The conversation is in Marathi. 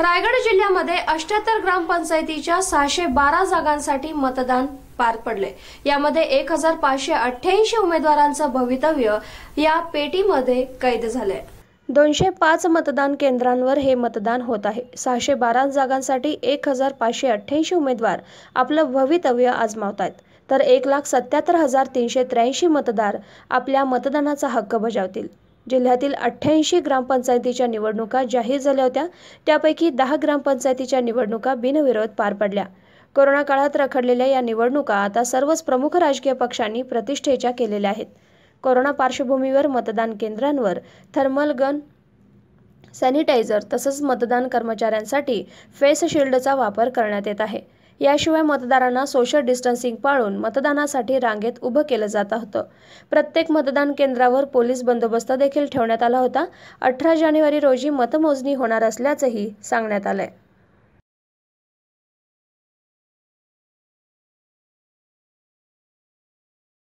रायगड जिल्ह्यामध्ये अष्ट्याहत्तर ग्रामपंचायतीच्या सहाशे बारा जागांसाठी मतदान पार पडले यामध्ये एक हजार पाचशे अठ्ठ्याऐंशी उमेदवारांचं भवितव्य या पेटीमध्ये कैद झाले दोनशे पाच मतदान केंद्रांवर हे मतदान होत आहे सहाशे बारा जागांसाठी एक हजार पाचशे अठ्ठ्याऐंशी उमेदवार आपलं भवितव्य आजमावत आहेत तर एक लाख सत्याहत्तर हजार तीनशे त्र्याऐंशी मतदार आपल्या मतदानाचा हक्क बजावतील जिल्ह्यातील अठ्ठ्याऐंशी ग्रामपंचायतीच्या निवडणुका जाहीर झाल्या होत्या त्यापैकी दहा ग्रामपंचायतीच्या निवडणुका बिनविरोध पार पडल्या कोरोना काळात रखडलेल्या या निवडणुका आता सर्वच प्रमुख राजकीय पक्षांनी प्रतिष्ठेच्या केलेल्या आहेत कोरोना पार्श्वभूमीवर मतदान केंद्रांवर थर्मल गन सॅनिटायझर तसंच मतदान कर्मचाऱ्यांसाठी फेस शिल्डचा वापर करण्यात येत आहे याशिवाय मतदारांना सोशल डिस्टन्सिंग पाळून मतदानासाठी रांगेत उभं केलं जात होतं प्रत्येक मतदान केंद्रावर पोलीस बंदोबस्त देखील ठेवण्यात आला होता अठरा जानेवारी रोजी मतमोजणी होणार असल्याचंही सांगण्यात आलंय